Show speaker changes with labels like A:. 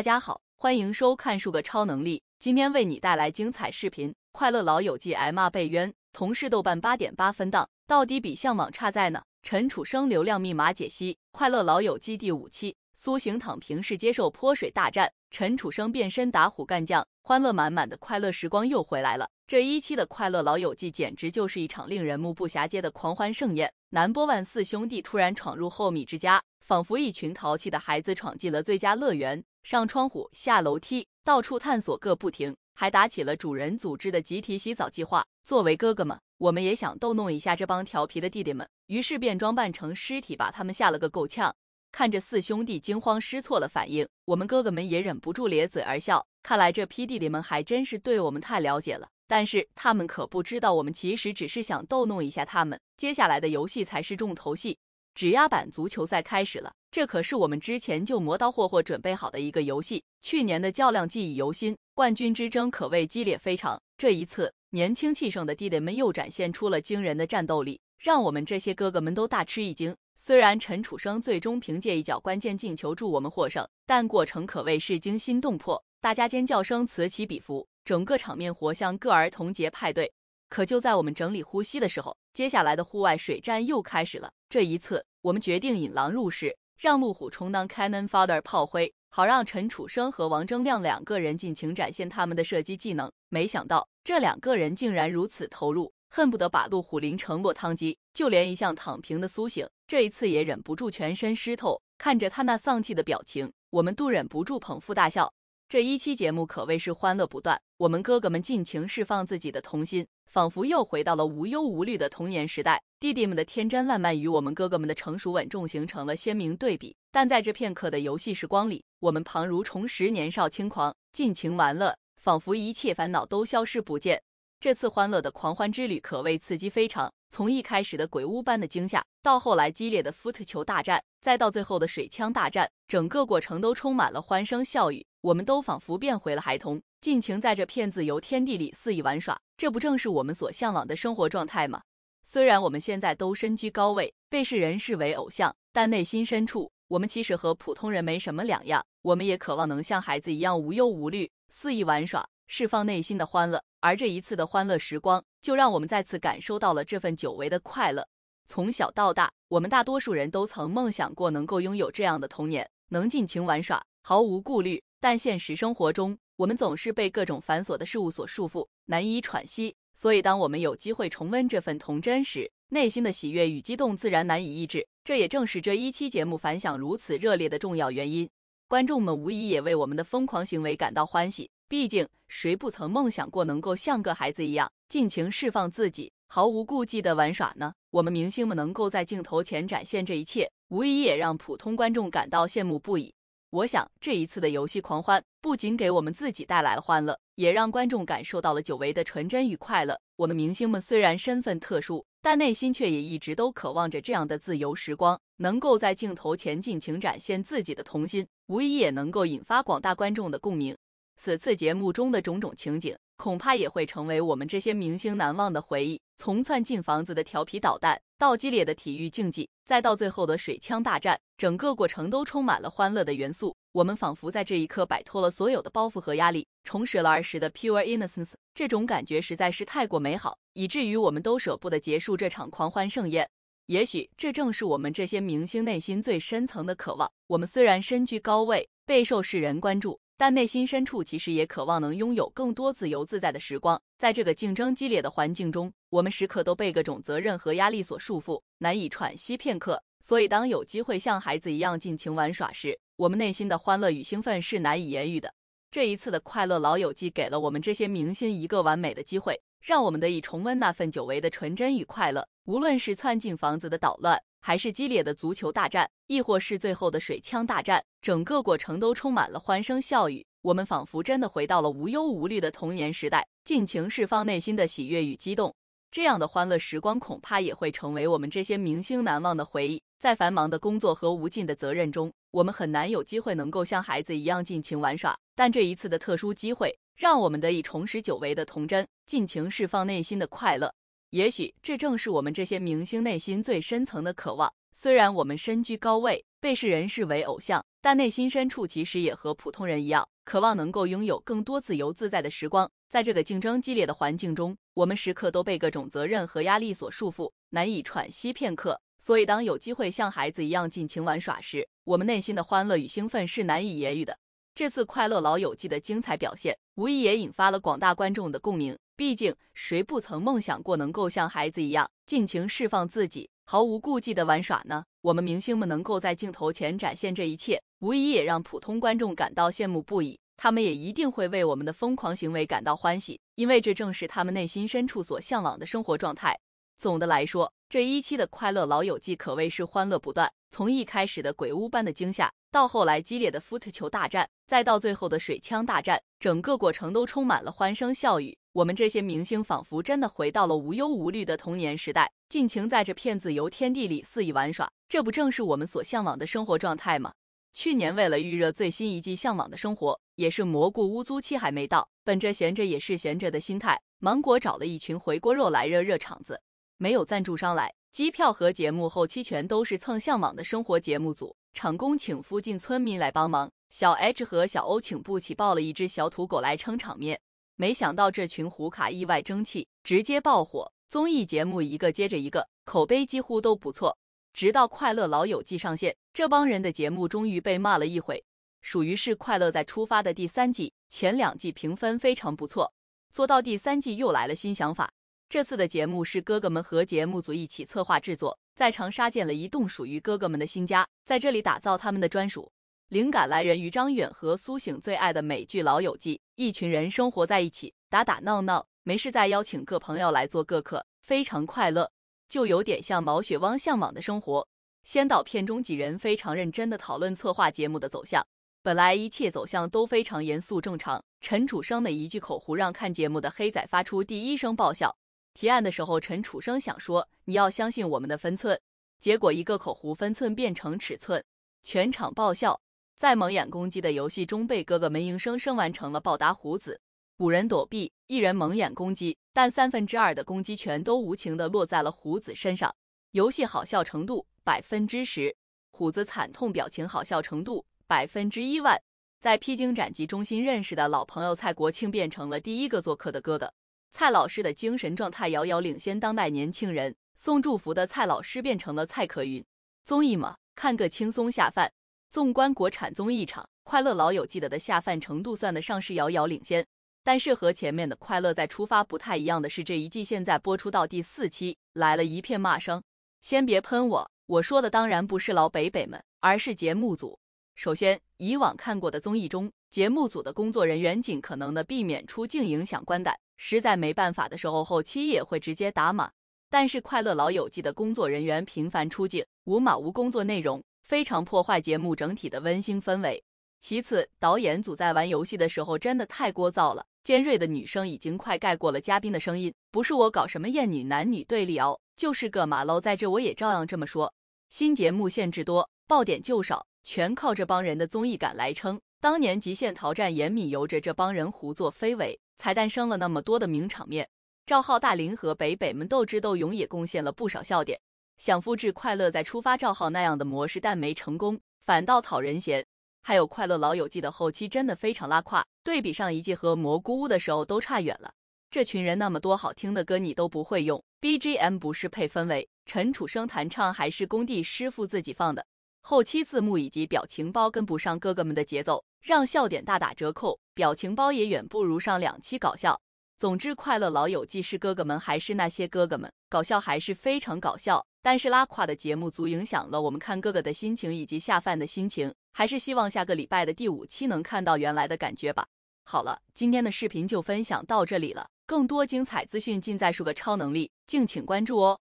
A: 大家好，欢迎收看《数个超能力》，今天为你带来精彩视频《快乐老友记》挨骂被冤，同是豆瓣八点八分档，到底比向往差在呢？陈楚生流量密码解析，《快乐老友记》第五期，苏醒躺平式接受泼水大战，陈楚生变身打虎干将，欢乐满满的快乐时光又回来了。这一期的《快乐老友记》简直就是一场令人目不暇接的狂欢盛宴。南波万四兄弟突然闯入厚米之家。仿佛一群淘气的孩子闯进了最佳乐园，上窗户、下楼梯，到处探索个不停，还打起了主人组织的集体洗澡计划。作为哥哥们，我们也想逗弄一下这帮调皮的弟弟们，于是便装扮成尸体，把他们吓了个够呛。看着四兄弟惊慌失措的反应，我们哥哥们也忍不住咧嘴而笑。看来这批弟弟们还真是对我们太了解了，但是他们可不知道我们其实只是想逗弄一下他们。接下来的游戏才是重头戏。指压板足球赛开始了，这可是我们之前就磨刀霍霍准备好的一个游戏。去年的较量记忆犹新，冠军之争可谓激烈非常。这一次，年轻气盛的弟弟们又展现出了惊人的战斗力，让我们这些哥哥们都大吃一惊。虽然陈楚生最终凭借一脚关键进球助我们获胜，但过程可谓是惊心动魄，大家尖叫声此起彼伏，整个场面活像个儿童节派对。可就在我们整理呼吸的时候，接下来的户外水战又开始了。这一次，我们决定引狼入室，让路虎充当 cannon father 炮灰，好让陈楚生和王铮亮两个人尽情展现他们的射击技能。没想到这两个人竟然如此投入，恨不得把路虎淋成落汤鸡，就连一向躺平的苏醒这一次也忍不住全身湿透。看着他那丧气的表情，我们都忍不住捧腹大笑。这一期节目可谓是欢乐不断，我们哥哥们尽情释放自己的童心，仿佛又回到了无忧无虑的童年时代。弟弟们的天真烂漫与我们哥哥们的成熟稳重形成了鲜明对比。但在这片刻的游戏时光里，我们旁如重拾年少轻狂，尽情玩乐，仿佛一切烦恼都消失不见。这次欢乐的狂欢之旅可谓刺激非常，从一开始的鬼屋般的惊吓，到后来激烈的 foot 球大战，再到最后的水枪大战，整个过程都充满了欢声笑语。我们都仿佛变回了孩童，尽情在这片自由天地里肆意玩耍。这不正是我们所向往的生活状态吗？虽然我们现在都身居高位，被世人视为偶像，但内心深处，我们其实和普通人没什么两样。我们也渴望能像孩子一样无忧无虑，肆意玩耍，释放内心的欢乐。而这一次的欢乐时光，就让我们再次感受到了这份久违的快乐。从小到大，我们大多数人都曾梦想过能够拥有这样的童年，能尽情玩耍，毫无顾虑。但现实生活中，我们总是被各种繁琐的事务所束缚，难以喘息。所以，当我们有机会重温这份童真时，内心的喜悦与激动自然难以抑制。这也正是这一期节目反响如此热烈的重要原因。观众们无疑也为我们的疯狂行为感到欢喜，毕竟谁不曾梦想过能够像个孩子一样尽情释放自己，毫无顾忌的玩耍呢？我们明星们能够在镜头前展现这一切，无疑也让普通观众感到羡慕不已。我想，这一次的游戏狂欢不仅给我们自己带来了欢乐，也让观众感受到了久违的纯真与快乐。我们明星们虽然身份特殊，但内心却也一直都渴望着这样的自由时光，能够在镜头前尽情展现自己的童心，无疑也能够引发广大观众的共鸣。此次节目中的种种情景。恐怕也会成为我们这些明星难忘的回忆。从窜进房子的调皮捣蛋，到激烈的体育竞技，再到最后的水枪大战，整个过程都充满了欢乐的元素。我们仿佛在这一刻摆脱了所有的包袱和压力，重拾了儿时的 pure innocence。这种感觉实在是太过美好，以至于我们都舍不得结束这场狂欢盛宴。也许这正是我们这些明星内心最深层的渴望。我们虽然身居高位，备受世人关注。但内心深处其实也渴望能拥有更多自由自在的时光。在这个竞争激烈的环境中，我们时刻都被各种责任和压力所束缚，难以喘息片刻。所以，当有机会像孩子一样尽情玩耍时，我们内心的欢乐与兴奋是难以言喻的。这一次的快乐老友记给了我们这些明星一个完美的机会，让我们得以重温那份久违的纯真与快乐。无论是窜进房子的捣乱，还是激烈的足球大战，亦或是最后的水枪大战，整个过程都充满了欢声笑语。我们仿佛真的回到了无忧无虑的童年时代，尽情释放内心的喜悦与激动。这样的欢乐时光恐怕也会成为我们这些明星难忘的回忆。在繁忙的工作和无尽的责任中，我们很难有机会能够像孩子一样尽情玩耍。但这一次的特殊机会，让我们得以重拾久违的童真，尽情释放内心的快乐。也许这正是我们这些明星内心最深层的渴望。虽然我们身居高位，被世人视为偶像，但内心深处其实也和普通人一样，渴望能够拥有更多自由自在的时光。在这个竞争激烈的环境中，我们时刻都被各种责任和压力所束缚，难以喘息片刻。所以，当有机会像孩子一样尽情玩耍时，我们内心的欢乐与兴奋是难以言喻的。这次《快乐老友记》的精彩表现，无疑也引发了广大观众的共鸣。毕竟，谁不曾梦想过能够像孩子一样尽情释放自己、毫无顾忌的玩耍呢？我们明星们能够在镜头前展现这一切，无疑也让普通观众感到羡慕不已。他们也一定会为我们的疯狂行为感到欢喜，因为这正是他们内心深处所向往的生活状态。总的来说，这一期的《快乐老友记》可谓是欢乐不断。从一开始的鬼屋般的惊吓，到后来激烈的 foot 球大战，再到最后的水枪大战，整个过程都充满了欢声笑语。我们这些明星仿佛真的回到了无忧无虑的童年时代，尽情在这片自由天地里肆意玩耍。这不正是我们所向往的生活状态吗？去年为了预热最新一季《向往的生活》，也是蘑菇屋租期还没到，本着闲着也是闲着的心态，芒果找了一群回锅肉来热热场子。没有赞助商来，机票和节目后期全都是蹭《向往的生活》节目组，场工请附近村民来帮忙，小 H 和小欧请不起抱了一只小土狗来撑场面。没想到这群胡卡意外争气，直接爆火，综艺节目一个接着一个，口碑几乎都不错。直到《快乐老友记》上线，这帮人的节目终于被骂了一回。属于是《快乐在出发》的第三季，前两季评分非常不错，做到第三季又来了新想法。这次的节目是哥哥们和节目组一起策划制作，在长沙建了一栋属于哥哥们的新家，在这里打造他们的专属。灵感来源于张远和苏醒最爱的美剧《老友记》，一群人生活在一起，打打闹闹，没事再邀请各朋友来做各客，非常快乐，就有点像毛血旺向往的生活。先导片中几人非常认真地讨论策划节目的走向，本来一切走向都非常严肃正常。陈楚生的一句口胡让看节目的黑仔发出第一声爆笑。提案的时候，陈楚生想说“你要相信我们的分寸”，结果一个口胡分寸变成尺寸，全场爆笑。在蒙眼攻击的游戏中，被哥哥们硬生生完成了暴打虎子。五人躲避，一人蒙眼攻击，但三分之二的攻击全都无情的落在了虎子身上。游戏好笑程度百分之十，虎子惨痛表情好笑程度百分之一万。在披荆斩棘中心认识的老朋友蔡国庆变成了第一个做客的哥哥。蔡老师的精神状态遥遥领先当代年轻人。送祝福的蔡老师变成了蔡可云。综艺嘛，看个轻松下饭。纵观国产综艺场，《快乐老友记》的的下饭程度算得上是遥遥领先。但是和前面的《快乐在出发》不太一样的是，这一季现在播出到第四期，来了一片骂声。先别喷我，我说的当然不是老北北们，而是节目组。首先，以往看过的综艺中，节目组的工作人员尽可能的避免出镜影响观感，实在没办法的时候，后期也会直接打码。但是《快乐老友记》的工作人员频繁出镜，无码无工作内容。非常破坏节目整体的温馨氛围。其次，导演组在玩游戏的时候真的太聒噪了，尖锐的女声已经快盖过了嘉宾的声音。不是我搞什么厌女男女对立哦，就是个马喽，在这，我也照样这么说。新节目限制多，爆点就少，全靠这帮人的综艺感来撑。当年《极限挑战》严敏由着这帮人胡作非为，才诞生了那么多的名场面。赵浩大、林和北北们斗智斗勇也贡献了不少笑点。想复制快乐在出发账号那样的模式，但没成功，反倒讨人嫌。还有快乐老友记的后期真的非常拉胯，对比上一季和蘑菇屋的时候都差远了。这群人那么多好听的歌你都不会用，BGM 不是配氛围，陈楚生弹唱还是工地师傅自己放的。后期字幕以及表情包跟不上哥哥们的节奏，让笑点大打折扣，表情包也远不如上两期搞笑。总之，快乐老友记是哥哥们，还是那些哥哥们，搞笑还是非常搞笑。但是拉垮的节目组影响了我们看哥哥的心情以及下饭的心情，还是希望下个礼拜的第五期能看到原来的感觉吧。好了，今天的视频就分享到这里了，更多精彩资讯尽在“数个超能力”，敬请关注哦。